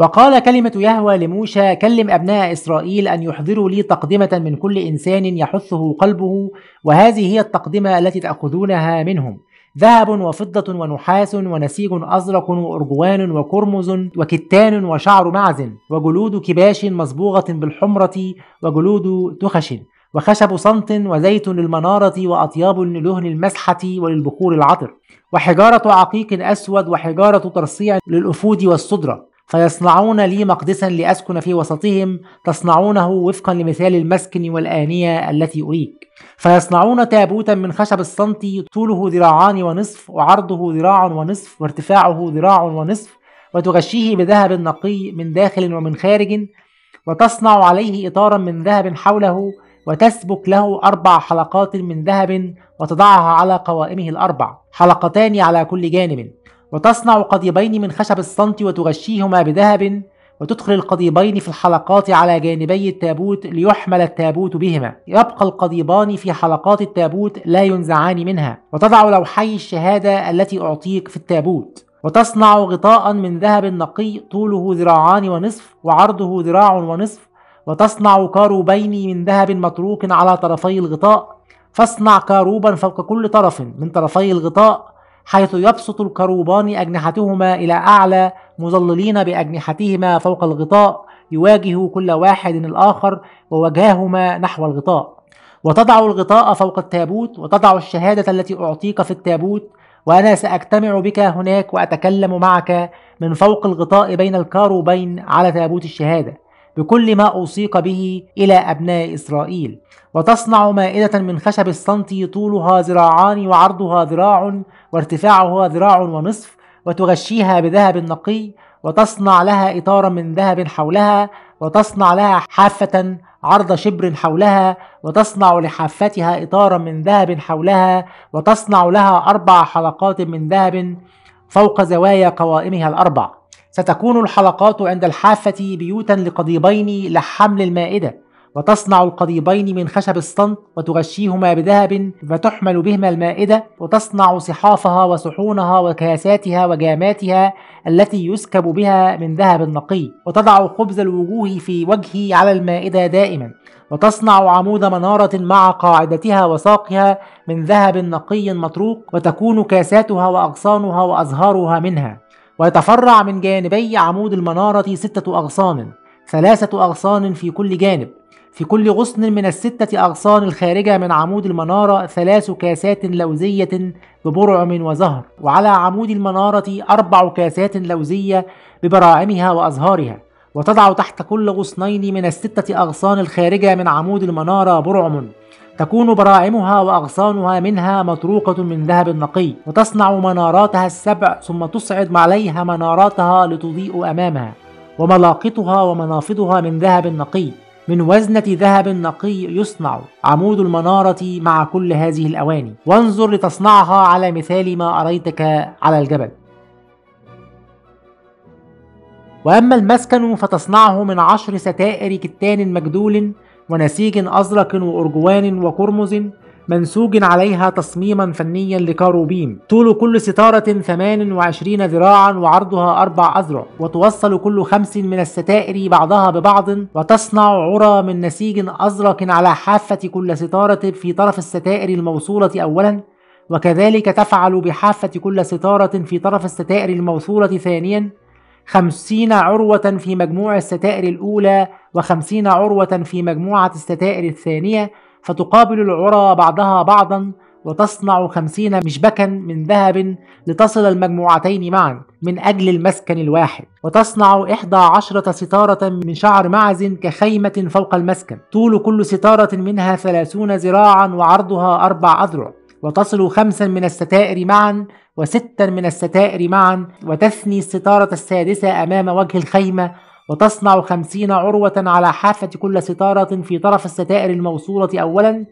وقال كلمة يهوى لموسى كلم أبناء إسرائيل أن يحضروا لي تقدمة من كل إنسان يحثه قلبه وهذه هي التقدمة التي تأخذونها منهم ذهب وفضة ونحاس ونسيج أزرق وأرجوان وكرمز وكتان وشعر معز وجلود كباش مصبوغة بالحمرة وجلود تخش وخشب صنط وزيت للمنارة وأطياب لدهن المسحة وللبخور العطر وحجارة عقيق أسود وحجارة ترصيع للأفود والصدرة فيصنعون لي مقدسا لأسكن في وسطهم تصنعونه وفقا لمثال المسكن والآنية التي أريك فيصنعون تابوتا من خشب الصنتي طوله ذراعان ونصف وعرضه ذراع ونصف وارتفاعه ذراع ونصف وتغشيه بذهب نقي من داخل ومن خارج وتصنع عليه إطارا من ذهب حوله وتسبك له أربع حلقات من ذهب وتضعها على قوائمه الأربع حلقتان على كل جانب وتصنع قضيبين من خشب الصمت وتغشيهما بذهب وتدخل القضيبين في الحلقات على جانبي التابوت ليحمل التابوت بهما يبقى القضيبان في حلقات التابوت لا ينزعان منها وتضع لوحي الشهادة التي أعطيك في التابوت وتصنع غطاء من ذهب نقي طوله ذراعان ونصف وعرضه ذراع ونصف وتصنع كاروبين من ذهب متروك على طرفي الغطاء فاصنع كاروبا فوق كل طرف من طرفي الغطاء حيث يبسط الكروبان أجنحتهما إلى أعلى مظللين بأجنحتهما فوق الغطاء يواجه كل واحد الآخر ووجههما نحو الغطاء وتضع الغطاء فوق التابوت وتضع الشهادة التي أعطيك في التابوت وأنا سأجتمع بك هناك وأتكلم معك من فوق الغطاء بين الكاروبين على تابوت الشهادة بكل ما أوصيك به إلى أبناء إسرائيل وتصنع مائدة من خشب السنتي طولها ذراعان وعرضها ذراع وارتفاعها ذراع ونصف وتغشيها بذهب نقي وتصنع لها إطارا من ذهب حولها وتصنع لها حافة عرض شبر حولها وتصنع لحافتها إطارا من ذهب حولها وتصنع لها أربع حلقات من ذهب فوق زوايا قوائمها الأربع ستكون الحلقات عند الحافة بيوتا لقضيبين لحمل المائدة وتصنع القضيبين من خشب الصمت وتغشيهما بذهب فتحمل بهما المائدة وتصنع صحافها وصحونها وكاساتها وجاماتها التي يسكب بها من ذهب نقي وتضع خبز الوجوه في وجهي على المائدة دائما وتصنع عمود منارة مع قاعدتها وساقها من ذهب نقي مطروق وتكون كاساتها وأغصانها وأزهارها منها ويتفرع من جانبي عمود المنارة ستة أغصان ثلاثة أغصان في كل جانب في كل غصن من الستة أغصان الخارجة من عمود المنارة ثلاث كاسات لوزية ببرعم وزهر وعلى عمود المنارة أربع كاسات لوزية ببراعمها وأزهارها وتضع تحت كل غصنين من الستة أغصان الخارجة من عمود المنارة برعم تكون براعمها وأغصانها منها مطروقة من ذهب نقي وتصنع مناراتها السبع ثم تصعد عليها مناراتها لتضيء أمامها وملاقطها ومنافضها من ذهب نقي من وزنة ذهب نقي يصنع عمود المنارة مع كل هذه الأواني وانظر لتصنعها على مثال ما أريتك على الجبل وأما المسكن فتصنعه من عشر ستائر كتان مجدول ونسيج أزرق وأرجوان وقرمز منسوج عليها تصميما فنيا لكاروبيم طول كل ستارة 28 ذراعا وعرضها أربع أذرع وتوصل كل خمس من الستائر بعضها ببعض وتصنع عرى من نسيج أزرق على حافة كل ستارة في طرف الستائر الموصولة أولا وكذلك تفعل بحافة كل ستارة في طرف الستائر الموصولة ثانيا خمسين عروة في مجموع الستائر الأولى وخمسين عروة في مجموعة الستائر الثانية فتقابل العرى بعضها بعضا وتصنع خمسين مشبكا من ذهب لتصل المجموعتين معا من أجل المسكن الواحد وتصنع إحدى عشرة ستارة من شعر معز كخيمة فوق المسكن طول كل ستارة منها ثلاثون ذراعا وعرضها أربع أذرع وتصل خمسا من الستائر معا وستا من الستائر معا وتثني الستارة السادسة أمام وجه الخيمة وتصنع خمسين عروة على حافة كل ستارة في طرف الستائر الموصولة أولا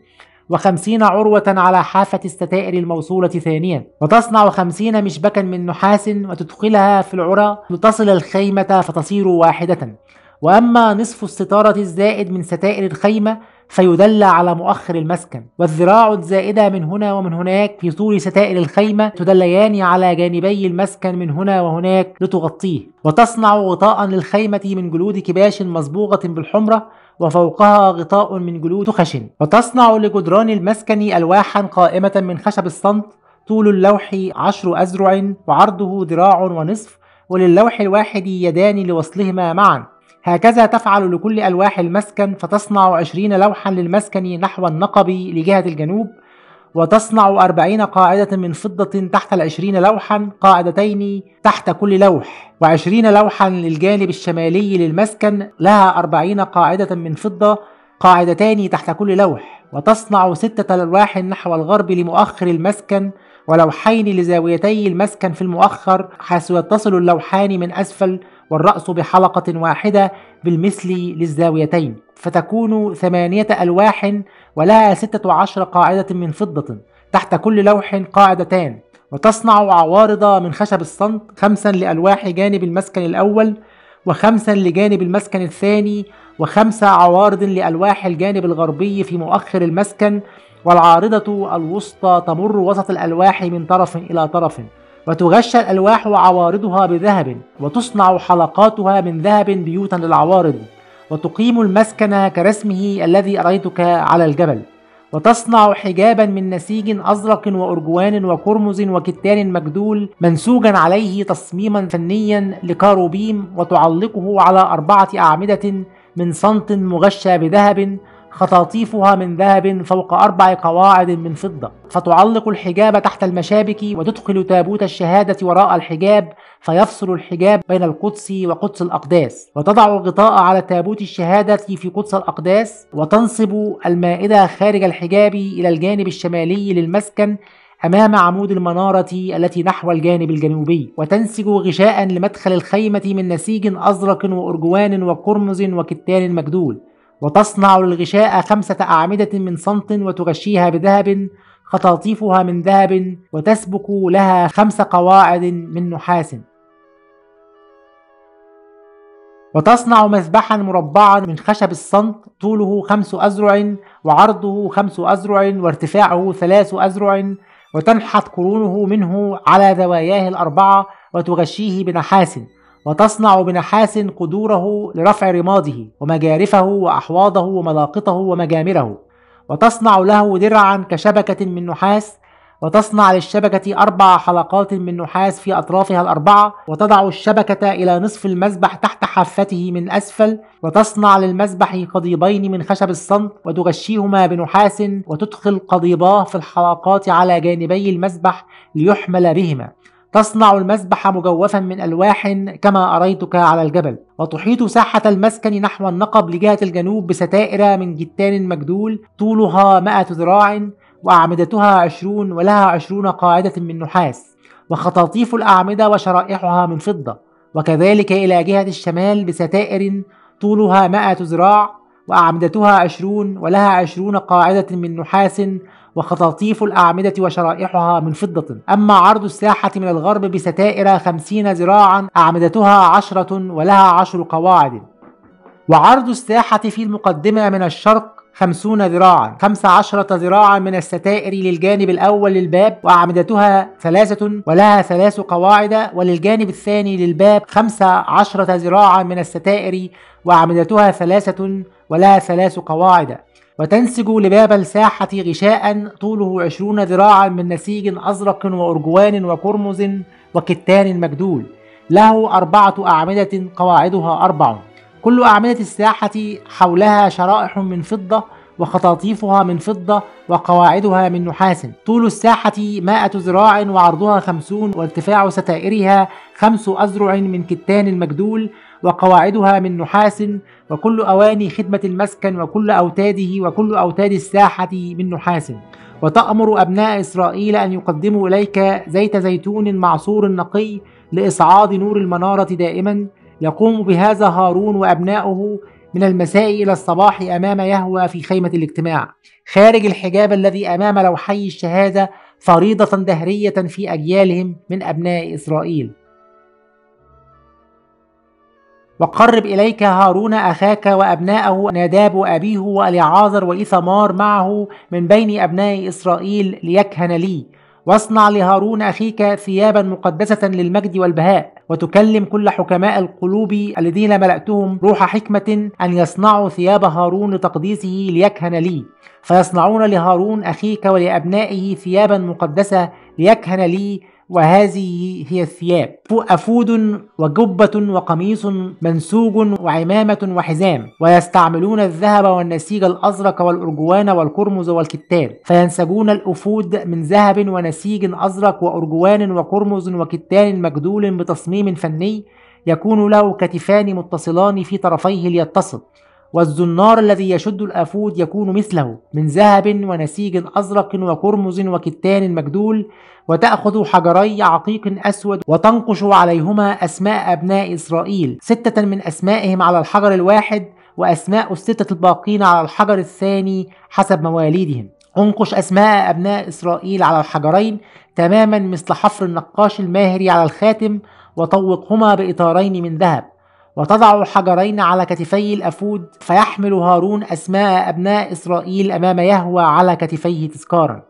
وخمسين عروة على حافة الستائر الموصولة ثانيا وتصنع خمسين مشبكا من نحاس وتدخلها في العرى لتصل الخيمة فتصير واحدة وأما نصف الستارة الزائد من ستائر الخيمة فيدلى على مؤخر المسكن والذراع الزائدة من هنا ومن هناك في طول ستائر الخيمة تدليان على جانبي المسكن من هنا وهناك لتغطيه وتصنع غطاء للخيمة من جلود كباش مصبوغة بالحمرة وفوقها غطاء من جلود خشن وتصنع لجدران المسكن ألواحا قائمة من خشب الصمت طول اللوح عشر أزرع وعرضه ذراع ونصف وللوح الواحد يدان لوصلهما معا هكذا تفعل لكل ألواح المسكن فتصنع عشرين لوحا للمسكن نحو النقب لجهة الجنوب وتصنع أربعين قاعدة من فضة تحت العشرين لوحا قاعدتين تحت كل لوح وعشرين لوحا للجانب الشمالي للمسكن لها أربعين قاعدة من فضة قاعدتان تحت كل لوح وتصنع ستة ألواح نحو الغرب لمؤخر المسكن ولوحين لزاويتي المسكن في المؤخر حيث يتصل اللوحان من أسفل والرأس بحلقة واحدة بالمثل للزاويتين فتكون ثمانية ألواح ولها ستة عشر قاعدة من فضة تحت كل لوح قاعدتان وتصنع عوارض من خشب الصمت خمسا لألواح جانب المسكن الأول وخمسا لجانب المسكن الثاني وخمس عوارض لألواح الجانب الغربي في مؤخر المسكن والعارضة الوسطى تمر وسط الألواح من طرف إلى طرف وتغشى الألواح وعوارضها بذهب وتصنع حلقاتها من ذهب بيوتا للعوارض وتقيم المسكن كرسمه الذي أريتك على الجبل وتصنع حجابا من نسيج أزرق وأرجوان وكرمز وكتان مجدول منسوجا عليه تصميما فنيا لكاروبيم وتعلقه على أربعة أعمدة من صنط مغشى بذهب خطاطيفها من ذهب فوق أربع قواعد من فضة فتعلق الحجاب تحت المشابك وتدخل تابوت الشهادة وراء الحجاب فيفصل الحجاب بين القدس وقدس الأقداس وتضع الغطاء على تابوت الشهادة في قدس الأقداس وتنصب المائدة خارج الحجاب إلى الجانب الشمالي للمسكن أمام عمود المنارة التي نحو الجانب الجنوبي وتنسج غشاء لمدخل الخيمة من نسيج أزرق وأرجوان وقرمز وكتان مجدول وتصنع للغشاء خمسة أعمدة من صمت وتغشيها بذهب خطاطيفها من ذهب وتسبك لها خمس قواعد من نحاس وتصنع مذبحا مربعا من خشب الصمت طوله خمس أزرع وعرضه خمس أزرع وارتفاعه ثلاث أزرع وتنحت قرونه منه على زواياه الأربعة وتغشيه بنحاس وتصنع بنحاس قدوره لرفع رماده ومجارفه وأحواضه وملاقطه ومجامره وتصنع له درعا كشبكة من نحاس وتصنع للشبكة أربع حلقات من نحاس في أطرافها الأربعة وتضع الشبكة إلى نصف المسبح تحت حافته من أسفل وتصنع للمسبح قضيبين من خشب الصمت وتغشيهما بنحاس وتدخل قضيباه في الحلقات على جانبي المسبح ليحمل بهما تصنع المسبح مجوفا من ألواح كما أريتك على الجبل وتحيط ساحة المسكن نحو النقب لجهة الجنوب بستائر من جتان مجدول طولها مائة ذراع وأعمدتها عشرون ولها عشرون قاعدة من نحاس وخطاطيف الأعمدة وشرائحها من فضة وكذلك إلى جهة الشمال بستائر طولها مائة ذراع وأعمدتها عشرون ولها عشرون قاعدة من نحاس وخطاطيف الأعمدة وشرائحها من فضة أما عرض الساحة من الغرب بستائر خمسين ذراعا أعمدتها عشرة ولها عشر قواعد وعرض الساحة في المقدمة من الشرق خمسون ذراعا خمس عشرة ذراعا من الستائر للجانب الأول للباب وأعمدتها ثلاثة ولها ثلاث قواعد وللجانب الثاني للباب خمس عشرة ذراعا من الستائر وأعمدتها ثلاثة ولها ثلاث قواعد وتنسج لباب الساحة غشاء طوله عشرون ذراعا من نسيج أزرق وأرجوان وكرمز وكتان مجدول له أربعة أعمدة قواعدها أربع كل أعمدة الساحة حولها شرائح من فضة وخطاطيفها من فضة وقواعدها من نحاس طول الساحة مائة ذراع وعرضها خمسون وارتفاع ستائرها خمس أذرع من كتان مجدول وقواعدها من نحاس وكل أواني خدمة المسكن وكل أوتاده وكل أوتاد الساحة من نحاس وتأمر أبناء إسرائيل أن يقدموا إليك زيت زيتون معصور نقي لإصعاد نور المنارة دائما يقوم بهذا هارون وأبناؤه من المساء إلى الصباح أمام يهوى في خيمة الاجتماع خارج الحجاب الذي أمام لوحي الشهادة فريضة دهرية في أجيالهم من أبناء إسرائيل وقرب إليك هارون أخاك وأبناءه ناداب وأبيه واليعاذر وإيثمار معه من بين أبناء إسرائيل ليكهن لي واصنع لهارون أخيك ثيابا مقدسة للمجد والبهاء وتكلم كل حكماء القلوب الذين ملأتهم روح حكمة أن يصنعوا ثياب هارون لتقديسه ليكهن لي فيصنعون لهارون أخيك ولأبنائه ثيابا مقدسة ليكهن لي وهذه هي الثياب أفود وجبة وقميص منسوج وعمامة وحزام ويستعملون الذهب والنسيج الأزرق والأرجوان والقرمز والكتان فينسجون الأفود من ذهب ونسيج أزرق وأرجوان وقرمز وكتان مجدول بتصميم فني يكون له كتفان متصلان في طرفيه ليتصل والزنار الذي يشد الأفود يكون مثله من ذهب ونسيج أزرق وكرمز وكتان مجدول وتأخذ حجري عقيق أسود وتنقش عليهما أسماء أبناء إسرائيل ستة من أسمائهم على الحجر الواحد وأسماء الستة الباقين على الحجر الثاني حسب مواليدهم انقش أسماء أبناء إسرائيل على الحجرين تماما مثل حفر النقاش الماهر على الخاتم وطوقهما بإطارين من ذهب وتضع حجرين على كتفي الأفود فيحمل هارون أسماء أبناء إسرائيل أمام يهوى على كتفيه تذكارا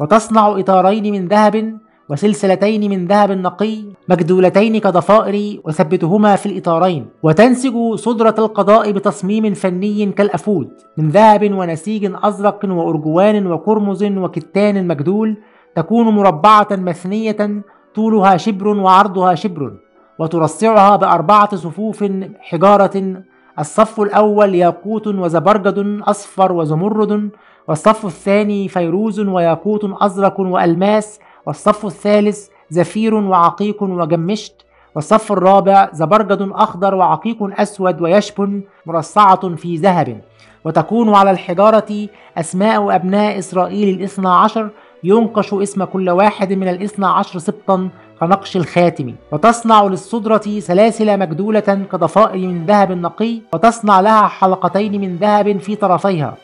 وتصنع إطارين من ذهب وسلسلتين من ذهب نقي مجدولتين كضفائر وثبتهما في الإطارين وتنسج صدرة القضاء بتصميم فني كالأفود من ذهب ونسيج أزرق وأرجوان وقرمز وكتان مجدول تكون مربعة مثنية طولها شبر وعرضها شبر وترصعها بأربعة صفوف حجارة الصف الأول ياقوت وزبرجد أصفر وزمرد والصف الثاني فيروز وياقوت أزرق وألماس والصف الثالث زفير وعقيق وجمشت والصف الرابع زبرجد أخضر وعقيق أسود ويشب مرصعة في ذهب وتكون على الحجارة أسماء أبناء إسرائيل الاثنى عشر ينقش اسم كل واحد من الاثنى عشر سبطا كنقش الخاتم وتصنع للصدرة سلاسل مجدولة كضفائر من ذهب نقي وتصنع لها حلقتين من ذهب في طرفيها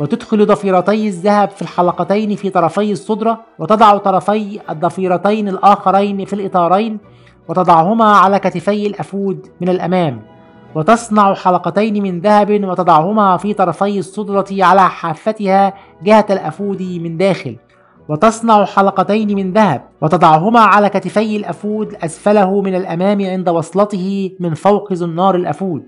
وتدخل ضفيرتي الذهب في الحلقتين في طرفي الصدرة وتضع طرفي الضفيرتين الآخرين في الإطارين وتضعهما على كتفي الأفود من الأمام وتصنع حلقتين من ذهب وتضعهما في طرفي الصدرة على حافتها جهة الأفود من داخل وتصنع حلقتين من ذهب وتضعهما على كتفي الأفود أسفله من الأمام عند وصلته من فوق زنار الأفود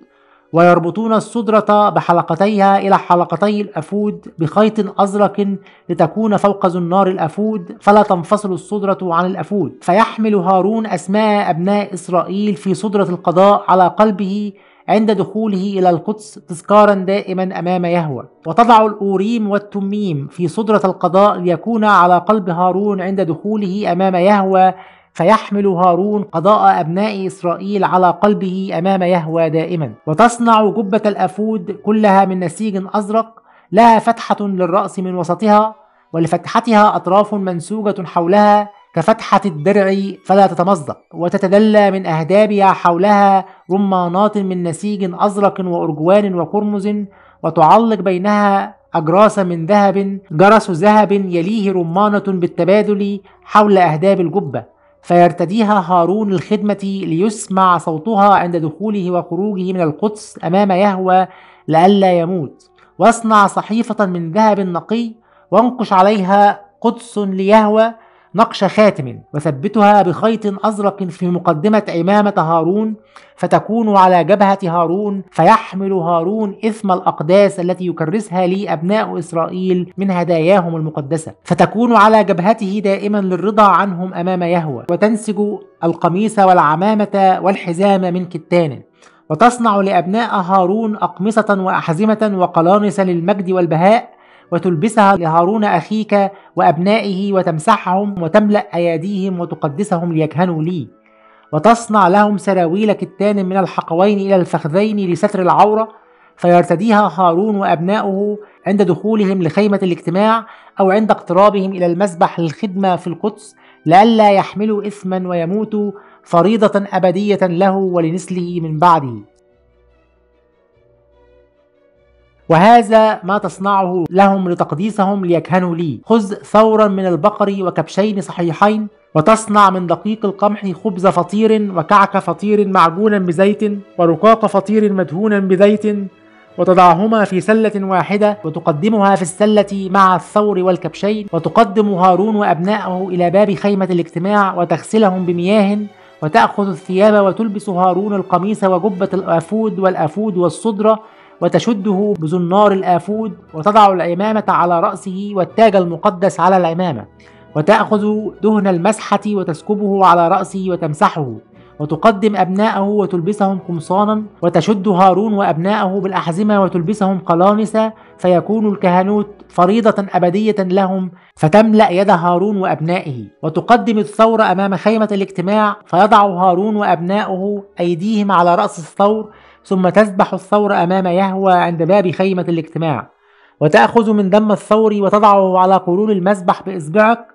ويربطون الصدرة بحلقتيها إلى حلقتي الأفود بخيط أزرق لتكون فوق زنار الأفود فلا تنفصل الصدرة عن الأفود فيحمل هارون أسماء أبناء إسرائيل في صدرة القضاء على قلبه عند دخوله إلى القدس تذكارا دائما أمام يهوى وتضع الأوريم والتميم في صدرة القضاء ليكون على قلب هارون عند دخوله أمام يهوى فيحمل هارون قضاء أبناء إسرائيل على قلبه أمام يهوى دائما وتصنع جبة الأفود كلها من نسيج أزرق لها فتحة للرأس من وسطها ولفتحتها أطراف منسوجة حولها كفتحة الدرع فلا تتمزق وتتدلى من أهدابها حولها رمانات من نسيج أزرق وأرجوان وقرمز وتعلق بينها أجراس من ذهب جرس ذهب يليه رمانة بالتبادل حول أهداب الجبة فيرتديها هارون الخدمة ليسمع صوتها عند دخوله وخروجه من القدس أمام يهوى لئلا يموت واصنع صحيفة من ذهب نقي وانقش عليها قدس ليهوى نقش خاتم وثبتها بخيط أزرق في مقدمة عمامة هارون فتكون على جبهة هارون فيحمل هارون إثم الأقداس التي يكرسها لي أبناء إسرائيل من هداياهم المقدسة فتكون على جبهته دائما للرضا عنهم أمام يهوى وتنسج القميص والعمامة والحزام من كتان وتصنع لأبناء هارون أقمصة وأحزمة وقلانس للمجد والبهاء وتلبسها لهارون أخيك وأبنائه وتمسحهم وتملأ أياديهم وتقدسهم ليكهنوا لي وتصنع لهم سراويل كتان من الحقوين إلى الفخذين لستر العورة فيرتديها هارون وأبناؤه عند دخولهم لخيمة الاجتماع أو عند اقترابهم إلى المسبح للخدمة في القدس لئلا يحملوا إثما ويموتوا فريضة أبدية له ولنسله من بعده وهذا ما تصنعه لهم لتقديسهم ليكهنوا لي خذ ثورا من البقر وكبشين صحيحين وتصنع من دقيق القمح خبز فطير وكعك فطير معجونا بزيت ورقاق فطير مدهونا بزيت وتضعهما في سلة واحدة وتقدمها في السلة مع الثور والكبشين وتقدم هارون وأبنائه إلى باب خيمة الاجتماع وتغسلهم بمياه وتأخذ الثياب وتلبس هارون القميص وجبة الأفود والأفود والصدرة وتشده بزنار الآفود وتضع العمامة على رأسه والتاج المقدس على العمامة وتأخذ دهن المسحة وتسكبه على رأسه وتمسحه وتقدم أبناءه وتلبسهم قمصانا وتشد هارون وأبناءه بالأحزمة وتلبسهم قلانس فيكون الكهنوت فريضة أبدية لهم فتملأ يد هارون وأبنائه وتقدم الثور أمام خيمة الاجتماع فيضع هارون وأبناؤه أيديهم على رأس الثور ثم تسبح الثور أمام يهوى عند باب خيمة الاجتماع وتأخذ من دم الثور وتضعه على قرون المسبح بإصبعك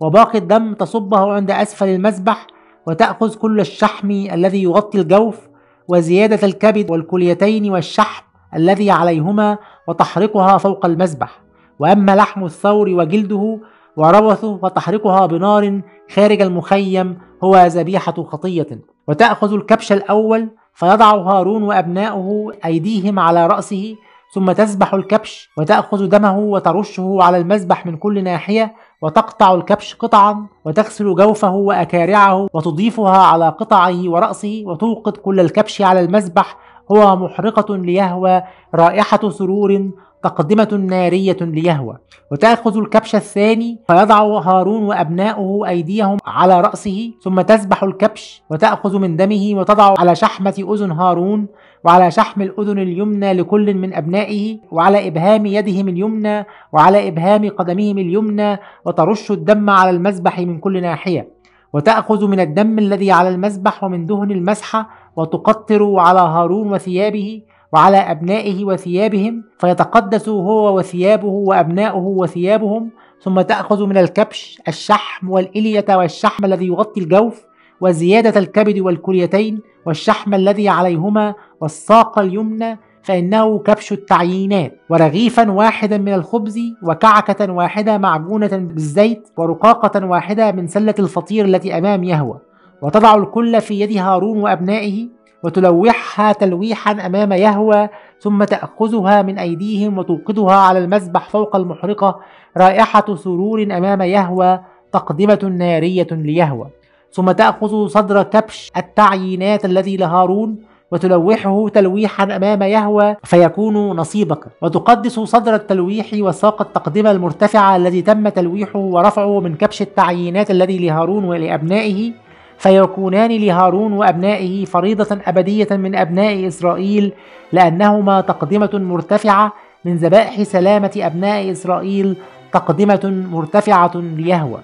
وباقي الدم تصبه عند أسفل المسبح وتأخذ كل الشحم الذي يغطي الجوف وزيادة الكبد والكليتين والشحم الذي عليهما وتحرقها فوق المسبح وأما لحم الثور وجلده وروثه فتحرقها بنار خارج المخيم هو ذبيحة خطية وتأخذ الكبش الأول فيضع هارون وأبناؤه أيديهم على رأسه ثم تذبح الكبش وتأخذ دمه وترشه على المذبح من كل ناحية وتقطع الكبش قطعا وتغسل جوفه وأكارعه وتضيفها على قطعه ورأسه وتوقد كل الكبش على المذبح هو محرقة ليهوى رائحة سرور تقدمة نارية ليهوى وتأخذ الكبش الثاني فيضع هارون وأبناؤه أيديهم على رأسه ثم تسبح الكبش وتأخذ من دمه وتضع على شحمة أذن هارون وعلى شحم الأذن اليمنى لكل من أبنائه وعلى إبهام يدهم اليمنى وعلى إبهام قدمهم اليمنى وترش الدم على المسبح من كل ناحية وتأخذ من الدم الذي على المسبح ومن دهن المسحة وتقطر على هارون وثيابه وعلى أبنائه وثيابهم فيتقدس هو وثيابه وأبناؤه وثيابهم ثم تأخذ من الكبش الشحم والإلية والشحم الذي يغطي الجوف وزيادة الكبد والكليتين والشحم الذي عليهما والساق اليمنى فإنه كبش التعيينات ورغيفا واحدا من الخبز وكعكة واحدة معجونة بالزيت ورقاقة واحدة من سلة الفطير التي أمام يهوى وتضع الكل في يد هارون وأبنائه وتلوحها تلويحا أمام يهوى ثم تأخذها من أيديهم وتوقدها على المذبح فوق المحرقة رائحة سرور أمام يهوى تقدمة نارية ليهوى ثم تأخذ صدر كبش التعيينات الذي لهارون وتلوحه تلويحا أمام يهوى فيكون نصيبك وتقدس صدر التلويح وساق التقدمة المرتفعة الذي تم تلويحه ورفعه من كبش التعيينات الذي لهارون ولأبنائه فيكونان لهارون وأبنائه فريضة أبدية من أبناء إسرائيل لأنهما تقدمة مرتفعة من ذبائح سلامة أبناء إسرائيل تقدمة مرتفعة ليهوى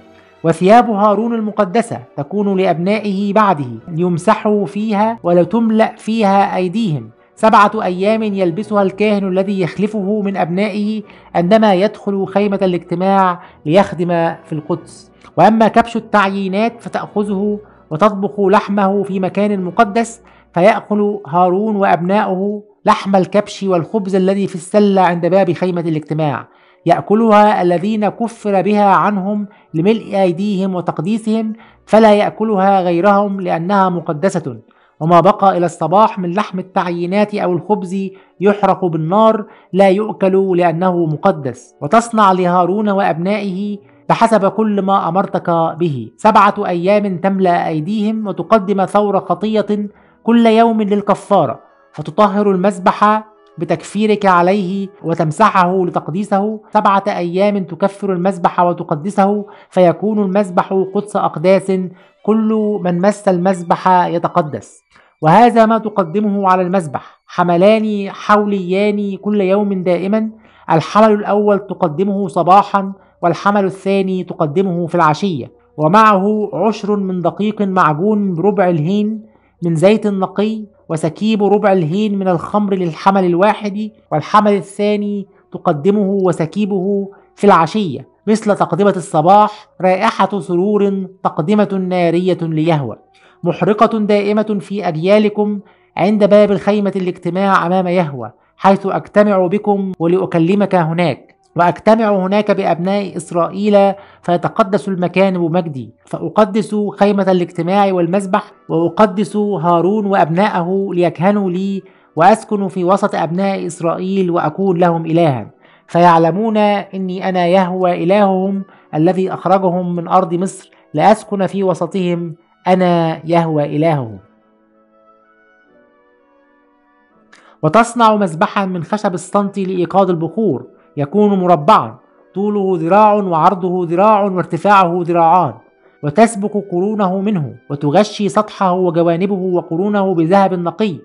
وثياب هارون المقدسة تكون لأبنائه بعده ليمسحوا فيها ولتملأ فيها أيديهم سبعة أيام يلبسها الكاهن الذي يخلفه من أبنائه عندما يدخل خيمة الاجتماع ليخدم في القدس وأما كبش التعيينات فتأخذه وتطبخ لحمه في مكان مقدس فيأكل هارون وأبناؤه لحم الكبش والخبز الذي في السلة عند باب خيمة الاجتماع يأكلها الذين كفر بها عنهم لملء أيديهم وتقديسهم فلا يأكلها غيرهم لأنها مقدسة وما بقى إلى الصباح من لحم التعيينات أو الخبز يحرق بالنار لا يؤكل لأنه مقدس وتصنع لهارون وأبنائه بحسب كل ما أمرتك به سبعة أيام تملأ أيديهم وتقدم ثور خطية كل يوم للكفارة فتطهر المذبح بتكفيرك عليه وتمسحه لتقديسه سبعة أيام تكفر المذبح وتقدسه فيكون المذبح قدس أقداس كل من مس المذبح يتقدس وهذا ما تقدمه على المذبح حملان حوليان كل يوم دائما الحمل الأول تقدمه صباحا والحمل الثاني تقدمه في العشية ومعه عشر من دقيق معجون بربع الهين من زيت نقي وسكيب ربع الهين من الخمر للحمل الواحد والحمل الثاني تقدمه وسكيبه في العشية مثل تقدمة الصباح رائحة سرور تقدمة نارية ليهوى محرقة دائمة في أجيالكم عند باب الخيمة الاجتماع أمام يهوى حيث أجتمع بكم ولأكلمك هناك وأجتمع هناك بأبناء إسرائيل فيتقدس المكان مجدي فأقدس خيمة الاجتماع والمسبح وأقدس هارون وأبناءه ليكهنوا لي وأسكن في وسط أبناء إسرائيل وأكون لهم إلها فيعلمون إني أنا يهوى إلههم الذي أخرجهم من أرض مصر لأسكن في وسطهم أنا يهوى إلههم وتصنع مذبحا من خشب السنتي لإيقاد البخور يكون مربعا طوله ذراع وعرضه ذراع وارتفاعه ذراعان وتسبق قرونه منه وتغشي سطحه وجوانبه وقرونه بذهب نقي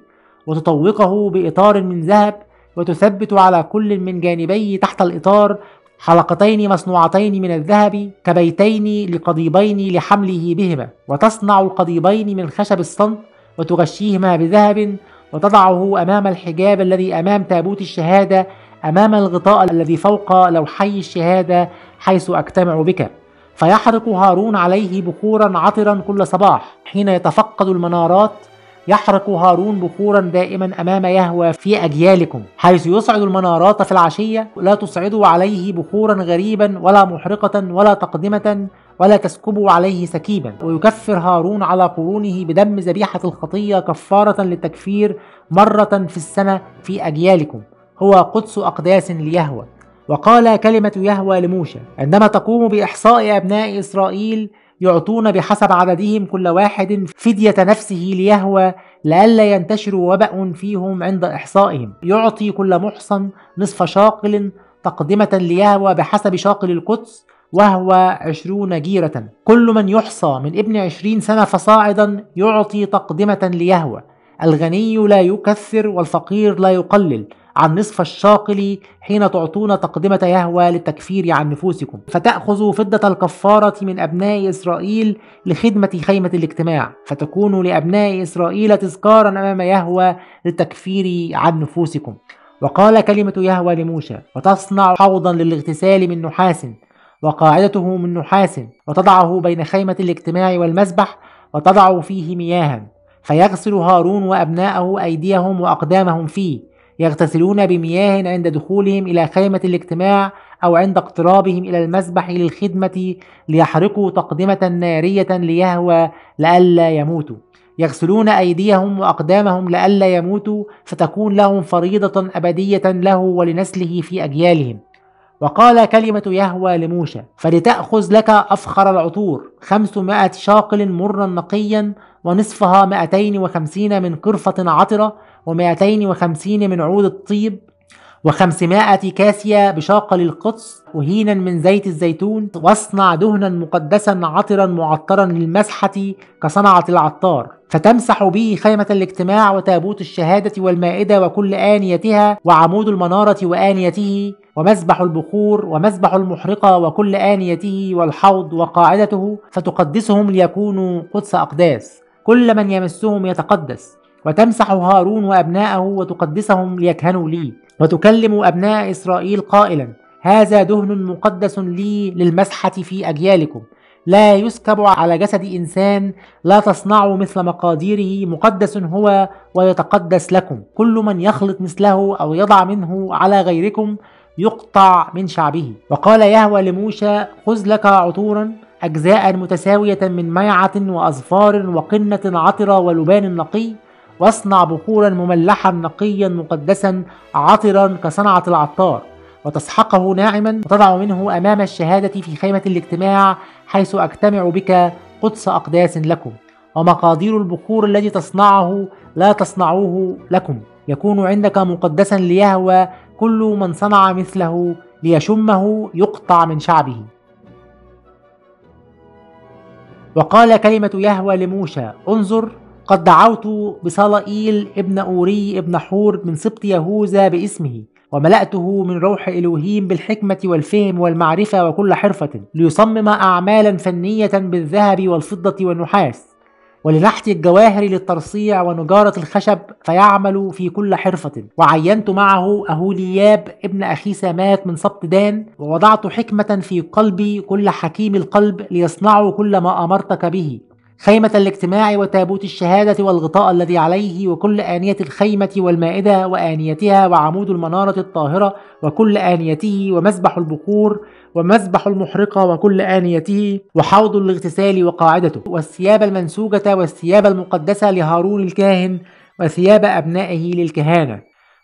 وتطوقه بإطار من ذهب وتثبت على كل من جانبيه تحت الإطار حلقتين مصنوعتين من الذهب كبيتين لقضيبين لحمله بهما وتصنع القضيبين من خشب الصنف وتغشيهما بذهب وتضعه أمام الحجاب الذي أمام تابوت الشهادة أمام الغطاء الذي فوق لوحي الشهادة حيث أجتمع بك فيحرق هارون عليه بخورا عطرا كل صباح حين يتفقد المنارات يحرق هارون بخورا دائما امام يهوى في اجيالكم حيث يصعد المنارات في العشيه لا تصعدوا عليه بخورا غريبا ولا محرقه ولا تقدمه ولا تسكبوا عليه سكيبا ويكفر هارون على قرونه بدم ذبيحه الخطيه كفاره للتكفير مره في السنه في اجيالكم هو قدس أقداس ليهوى وقال كلمة يهوى لموشى عندما تقوم بإحصاء أبناء إسرائيل يعطون بحسب عددهم كل واحد فدية نفسه ليهوى لئلا ينتشر وبأ فيهم عند إحصائهم يعطي كل محصن نصف شاقل تقدمة ليهوى بحسب شاقل القدس وهو عشرون جيرة كل من يحصى من ابن عشرين سنة فصاعدا يعطي تقدمة ليهوى الغني لا يكثر والفقير لا يقلل عن نصف الشاقل حين تعطون تقدمة يهوى للتكفير عن نفوسكم فتأخذوا فضة الكفارة من أبناء إسرائيل لخدمة خيمة الاجتماع فتكون لأبناء إسرائيل تذكارا أمام يهوى للتكفير عن نفوسكم وقال كلمة يهوى لموسى وتصنع حوضا للاغتسال من نحاس وقاعدته من نحاس وتضعه بين خيمة الاجتماع والمسبح وتضع فيه مياها فيغسل هارون وأبناءه أيديهم وأقدامهم فيه يغتسلون بمياه عند دخولهم إلى خيمة الاجتماع أو عند اقترابهم إلى المسبح للخدمة ليحرقوا تقدمة نارية ليهوى لئلا يموتوا يغسلون أيديهم وأقدامهم لئلا يموتوا فتكون لهم فريضة أبدية له ولنسله في أجيالهم وقال كلمة يهوى لموشى فلتأخذ لك أفخر العطور خمسمائة شاقل مرا نقيا ونصفها 250 من قرفه عطره عطرة و250 من عود الطيب و500 كاسية بشاقة للقدس وهينا من زيت الزيتون واصنع دهنا مقدسا عطرا معطرا للمسحة كصنعة العطار فتمسح به خيمة الاجتماع وتابوت الشهادة والمائدة وكل آنيتها وعمود المنارة وآنيته ومسبح البخور ومسبح المحرقة وكل آنيته والحوض وقاعدته فتقدسهم ليكونوا قدس أقداس كل من يمسهم يتقدس وتمسح هارون وأبناءه وتقدسهم ليكهنوا لي وتكلم أبناء إسرائيل قائلا هذا دهن مقدس لي للمسحة في أجيالكم لا يسكب على جسد إنسان لا تصنعوا مثل مقاديره مقدس هو ويتقدس لكم كل من يخلط مثله أو يضع منه على غيركم يقطع من شعبه وقال يهوى لموسى خذ لك عطورا أجزاء متساوية من ميعة وأظفار وقنة عطرة ولبان نقي واصنع بخورا مملحا نقيا مقدسا عطرا كصنعة العطار وتسحقه ناعما وتضع منه أمام الشهادة في خيمة الاجتماع حيث أجتمع بك قدس أقداس لكم ومقادير البخور الذي تصنعه لا تصنعوه لكم يكون عندك مقدسا ليهوى كل من صنع مثله ليشمه يقطع من شعبه وقال كلمة يهوى لموشى انظر قد دعوت بصلائيل ابن أوري ابن حور من سبط يهوذا باسمه وملأته من روح إلوهيم بالحكمة والفهم والمعرفة وكل حرفة ليصمم أعمالا فنية بالذهب والفضة والنحاس ولنحت الجواهر للترصيع ونجارة الخشب فيعمل في كل حرفة وعينت معه أهولياب ابن أخي سامات من سبط دان ووضعت حكمة في قلبي كل حكيم القلب ليصنعوا كل ما أمرتك به خيمة الاجتماع وتابوت الشهادة والغطاء الذي عليه وكل آنية الخيمة والمائدة وآنيتها وعمود المنارة الطاهرة وكل آنيته ومسبح البخور ومسبح المحرقة وكل آنيته وحوض الاغتسال وقاعدته والثياب المنسوجة والثياب المقدسة لهارون الكاهن وثياب أبنائه للكهانة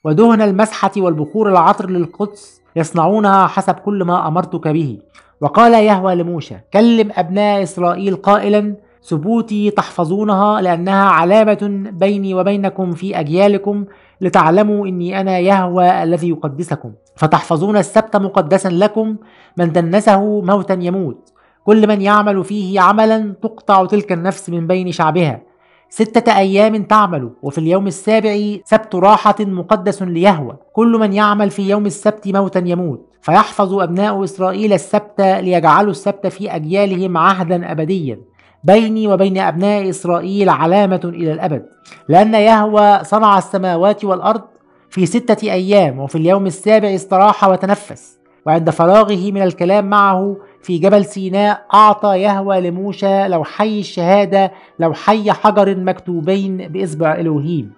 ودهن المسحة والبخور العطر للقدس يصنعونها حسب كل ما أمرتك به وقال يهوى لموسى كلم أبناء إسرائيل قائلا ثبوتي تحفظونها لأنها علامة بيني وبينكم في أجيالكم لتعلموا إني أنا يهوى الذي يقدسكم فتحفظون السبت مقدسا لكم من دنسه موتا يموت كل من يعمل فيه عملا تقطع تلك النفس من بين شعبها ستة أيام تعمل وفي اليوم السابع سبت راحة مقدس ليهوى كل من يعمل في يوم السبت موتا يموت فيحفظ أبناء إسرائيل السبت ليجعلوا السبت في أجيالهم عهدا أبديا بيني وبين أبناء إسرائيل علامة إلى الأبد لأن يهوى صنع السماوات والأرض في ستة أيام وفي اليوم السابع استراح وتنفس وعند فراغه من الكلام معه في جبل سيناء أعطى يهوى لموشى لوحي الشهادة لوحي حجر مكتوبين بإصبع إلوهيم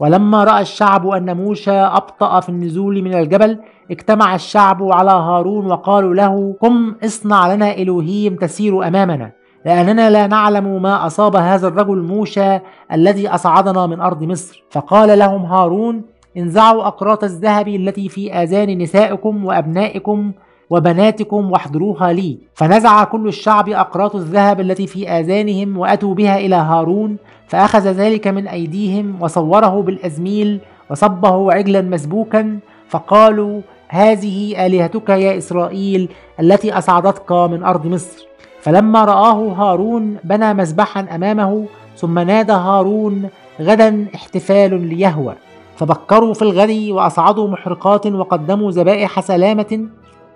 ولما رأى الشعب أن موسى أبطأ في النزول من الجبل اجتمع الشعب على هارون وقالوا له قم اصنع لنا إلهيم تسير أمامنا لأننا لا نعلم ما أصاب هذا الرجل موسى الذي أصعدنا من أرض مصر فقال لهم هارون انزعوا أقراط الذهب التي في آذان نسائكم وأبنائكم وبناتكم واحضروها لي فنزع كل الشعب أقراط الذهب التي في آذانهم وأتوا بها إلى هارون فأخذ ذلك من أيديهم وصوره بالأزميل وصبه عجلا مسبوكا فقالوا هذه آلهتك يا إسرائيل التي أصعدتك من أرض مصر فلما رآه هارون بنى مسبحا أمامه ثم نادى هارون غدا احتفال ليهوى فبكروا في الغد وأصعدوا محرقات وقدموا ذبائح سلامة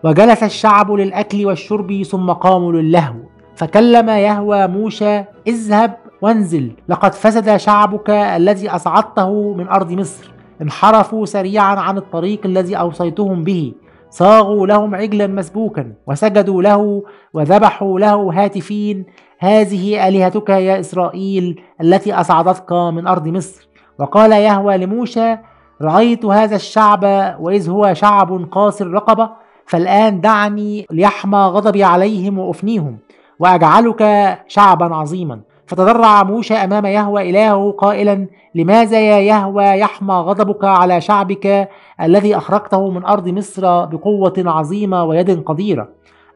وجلس الشعب للأكل والشرب ثم قاموا للهو فكلم يهوى موشى اذهب وانزل لقد فسد شعبك الذي أصعدته من أرض مصر انحرفوا سريعا عن الطريق الذي أوصيتهم به صاغوا لهم عجلا مسبوكا وسجدوا له وذبحوا له هاتفين هذه آلهتك يا إسرائيل التي أصعدتك من أرض مصر وقال يهوى لموشى رأيت هذا الشعب وإذ هو شعب قاصر رقبة فالآن دعني ليحمى غضبي عليهم وأفنيهم وأجعلك شعبا عظيما فتضرع موسى أمام يهوى إلهه قائلا لماذا يا يهوى يحمى غضبك على شعبك الذي أخرجته من أرض مصر بقوة عظيمة ويد قديرة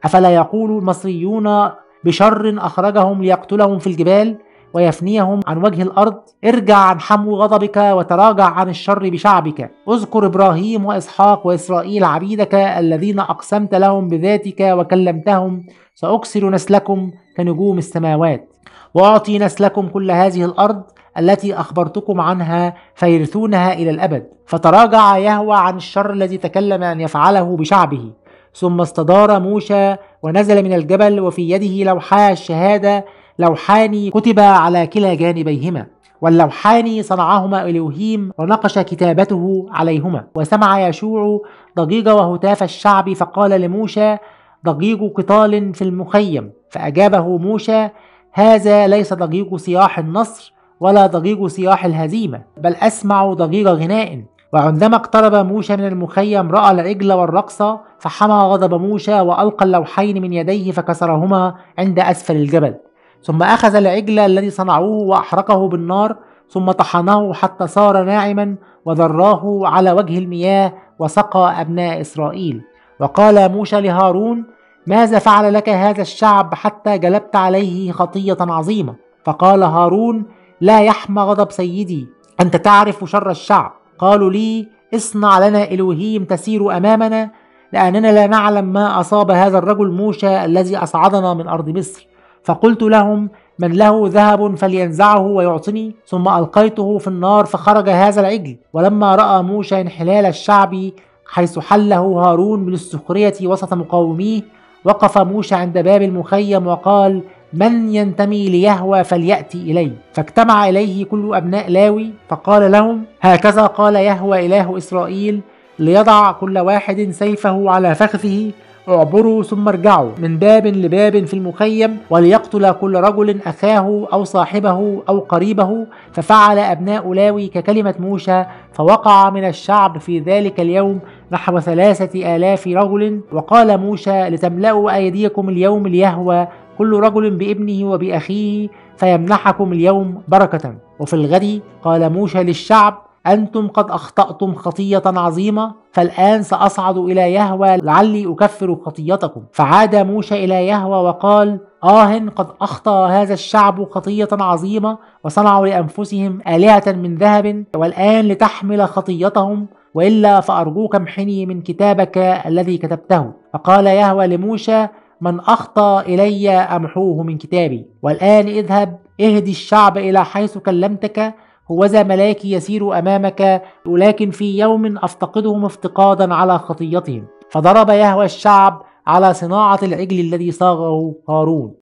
أفلا يقول المصريون بشر أخرجهم ليقتلهم في الجبال ويفنيهم عن وجه الأرض ارجع عن حمو غضبك وتراجع عن الشر بشعبك اذكر إبراهيم وإسحاق وإسرائيل عبيدك الذين أقسمت لهم بذاتك وكلمتهم سأكسر نسلكم كنجوم السماوات وأعطي نسلكم كل هذه الأرض التي أخبرتكم عنها فيرثونها إلى الأبد فتراجع يهوى عن الشر الذي تكلم أن يفعله بشعبه ثم استدار موسى ونزل من الجبل وفي يده لوحا الشهادة لوحان كتب على كلا جانبيهما واللوحان صنعهما إلوهيم ونقش كتابته عليهما وسمع يشوع ضجيج وهتاف الشعب فقال لموشى ضجيج قتال في المخيم فأجابه موشى هذا ليس ضجيج صياح النصر ولا ضجيج صياح الهزيمة بل أسمع ضجيج غناء وعندما اقترب موشى من المخيم رأى العجل والرقص فحمى غضب موشى وألقى اللوحين من يديه فكسرهما عند أسفل الجبل ثم أخذ العجل الذي صنعوه وأحرقه بالنار ثم طحنه حتى صار ناعما وذراه على وجه المياه وسقى أبناء إسرائيل وقال موسى لهارون ماذا فعل لك هذا الشعب حتى جلبت عليه خطية عظيمة فقال هارون لا يحمى غضب سيدي أنت تعرف شر الشعب قالوا لي اصنع لنا إلوهيم تسير أمامنا لأننا لا نعلم ما أصاب هذا الرجل موسى الذي أصعدنا من أرض مصر فقلت لهم من له ذهب فلينزعه ويعطني ثم ألقيته في النار فخرج هذا العجل ولما رأى موسى انحلال الشعب حيث حله هارون من السخرية وسط مقاوميه وقف موسى عند باب المخيم وقال من ينتمي ليهوى فليأتي إلي فاجتمع إليه كل أبناء لاوي فقال لهم هكذا قال يهوى إله إسرائيل ليضع كل واحد سيفه على فخذه اعبروا ثم ارجعوا من باب لباب في المخيم وليقتل كل رجل أخاه أو صاحبه أو قريبه ففعل أبناء لاوي ككلمة موسى فوقع من الشعب في ذلك اليوم نحو ثلاثة آلاف رجل وقال موسى لتملأوا أيديكم اليوم ليهوى كل رجل بابنه وبأخيه فيمنحكم اليوم بركة وفي الغد قال موسى للشعب أنتم قد أخطأتم خطية عظيمة فالآن سأصعد إلى يهوى لعلي أكفر خطيتكم فعاد موشى إلى يهوى وقال آه قد أخطأ هذا الشعب خطية عظيمة وصنعوا لأنفسهم آلهة من ذهب والآن لتحمل خطيتهم وإلا فأرجوك امحني من كتابك الذي كتبته فقال يهوى لموشى من أخطى إلي أمحوه من كتابي والآن اذهب اهدي الشعب إلى حيث كلمتك هوذا ملاكي يسير امامك ولكن في يوم افتقدهم افتقادا على خطيتهم فضرب يهوى الشعب على صناعه العجل الذي صاغه هارون